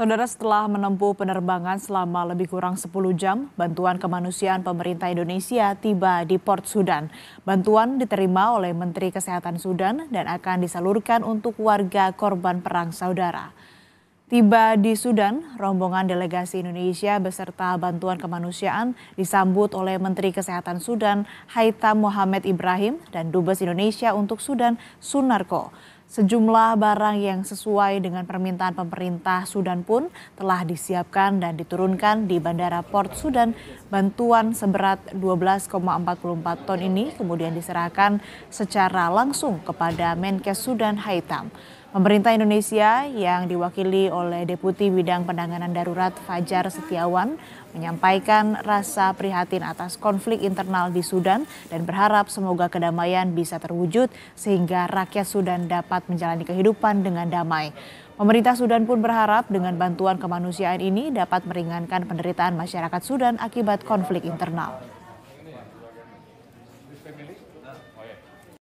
Saudara setelah menempuh penerbangan selama lebih kurang 10 jam, bantuan kemanusiaan pemerintah Indonesia tiba di Port Sudan. Bantuan diterima oleh Menteri Kesehatan Sudan dan akan disalurkan untuk warga korban perang saudara. Tiba di Sudan, rombongan delegasi Indonesia beserta bantuan kemanusiaan disambut oleh Menteri Kesehatan Sudan Haita Mohamed Ibrahim dan Dubes Indonesia untuk Sudan Sunarko. Sejumlah barang yang sesuai dengan permintaan pemerintah Sudan pun telah disiapkan dan diturunkan di Bandara Port Sudan. Bantuan seberat 12,44 ton ini kemudian diserahkan secara langsung kepada Menkes Sudan Haitam. Pemerintah Indonesia yang diwakili oleh Deputi Bidang Penanganan Darurat Fajar Setiawan menyampaikan rasa prihatin atas konflik internal di Sudan dan berharap semoga kedamaian bisa terwujud sehingga rakyat Sudan dapat menjalani kehidupan dengan damai. Pemerintah Sudan pun berharap dengan bantuan kemanusiaan ini dapat meringankan penderitaan masyarakat Sudan akibat konflik internal.